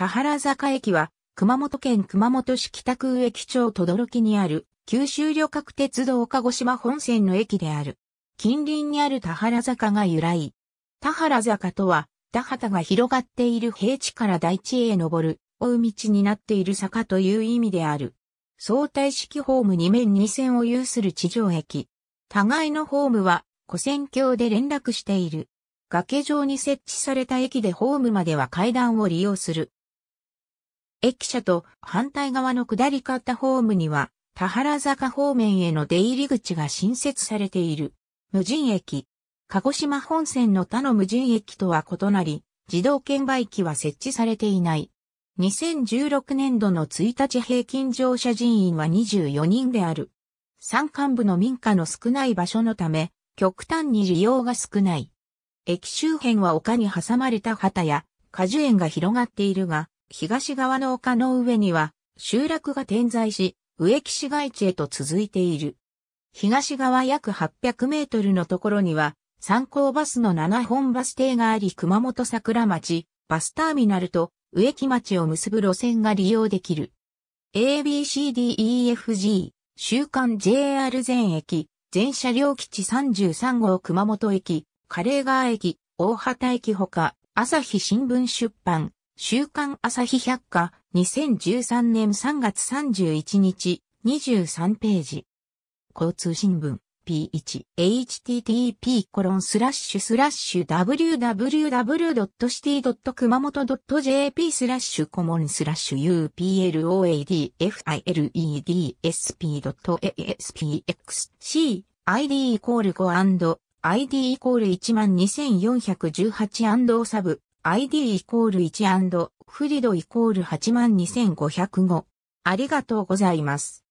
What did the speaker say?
田原坂駅は、熊本県熊本市北区駅町等々力にある、九州旅客鉄道鹿児島本線の駅である。近隣にある田原坂が由来。田原坂とは、田畑が広がっている平地から大地へ登る、追う道になっている坂という意味である。相対式ホーム2面2線を有する地上駅。互いのホームは、古線橋で連絡している。崖上に設置された駅でホームまでは階段を利用する。駅舎と反対側の下り方ホームには、田原坂方面への出入り口が新設されている。無人駅。鹿児島本線の他の無人駅とは異なり、自動券売機は設置されていない。2016年度の1日平均乗車人員は24人である。山間部の民家の少ない場所のため、極端に利用が少ない。駅周辺は丘に挟まれた旗や果樹園が広がっているが、東側の丘の上には集落が点在し、植木市街地へと続いている。東側約800メートルのところには、参考バスの7本バス停があり熊本桜町、バスターミナルと植木町を結ぶ路線が利用できる。ABCDEFG、週刊 JR 全駅、全車両基地33号熊本駅、カレーガー駅、大畑駅ほか、朝日新聞出版、週刊朝日百科、2013年3月31日、23ページ。交通新聞、P1、http コロンスラッシュスラッシュ www.city.kumamoto.jp スラッシュコモンスラッシュ uploadfiledsp.aspxc ID イコール5 &ID イコール12418サブ ID イコール1フリドイコール82505。ありがとうございます。